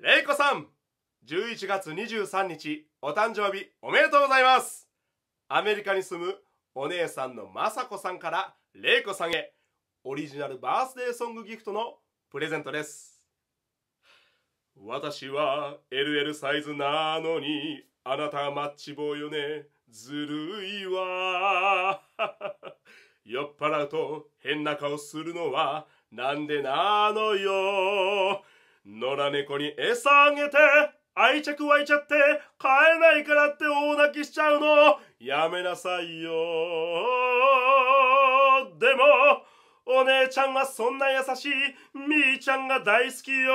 れいこさん11月23日お誕生日おめでとうございますアメリカに住むお姉さんのまさこさんかられいこさんへオリジナルバースデーソングギフトのプレゼントです私は LL サイズなのにあなたはマッチ棒よねずるいわ 酔っ払うと変な顔するのはなんでなのよ野良猫に餌あげて愛着湧いちゃって飼えないからって大泣きしちゃうのやめなさいよでもお姉ちゃんはそんな優しいみーちゃんが大好きよ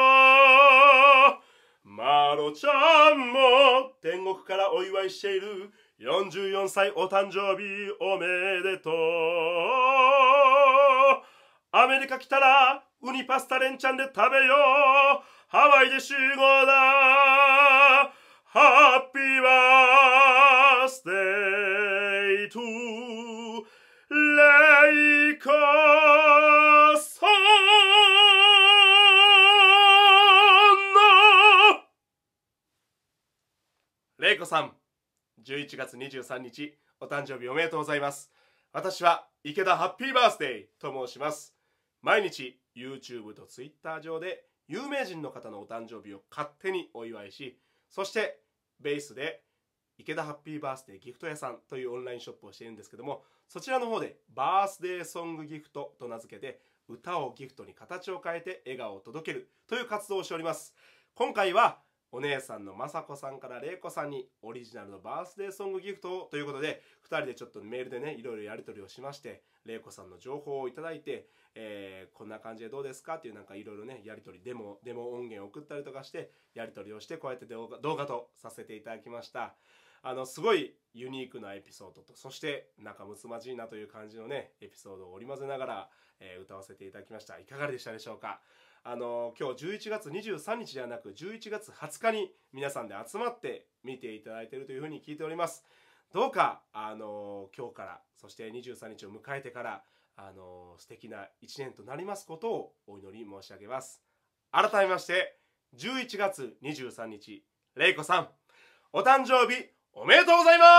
まろちゃんも天国からお祝いしている44歳お誕生日おめでとうアメリカ来たらウニパスタレンチャンで食べようハワイで集合だハッピーバースデートレイコソンレイコさん11月23日お誕生日おめでとうございます私は池田ハッピーバースデーと申します毎日 YouTube と Twitter 上で有名人の方のお誕生日を勝手にお祝いしそしてベースで池田ハッピーバースデーギフト屋さんというオンラインショップをしているんですけどもそちらの方でバースデーソングギフトと名付けて歌をギフトに形を変えて笑顔を届けるという活動をしております今回はお姉さんの雅子さんから玲子さんにオリジナルのバースデーソングギフトをということで2人でちょっとメールでねいろいろやり取りをしまして玲子さんの情報を頂いて、えー、こんな感じでどうですかっていうなんかいろいろねやり取りデモデモ音源を送ったりとかしてやり取りをしてこうやって動画動画とさせていただきましたあのすごいユニークなエピソードとそして仲睦まじいなという感じのねエピソードを織り交ぜながら、えー、歌わせていただきましたいかがでしたでしょうかあの今日11月23日ではなく11月20日に皆さんで集まって見ていただいているというふうに聞いておりますどうかあの今日からそして23日を迎えてからあの素敵な1年となりますことをお祈り申し上げます改めまして11月23日イコさんお誕生日おめでとうございます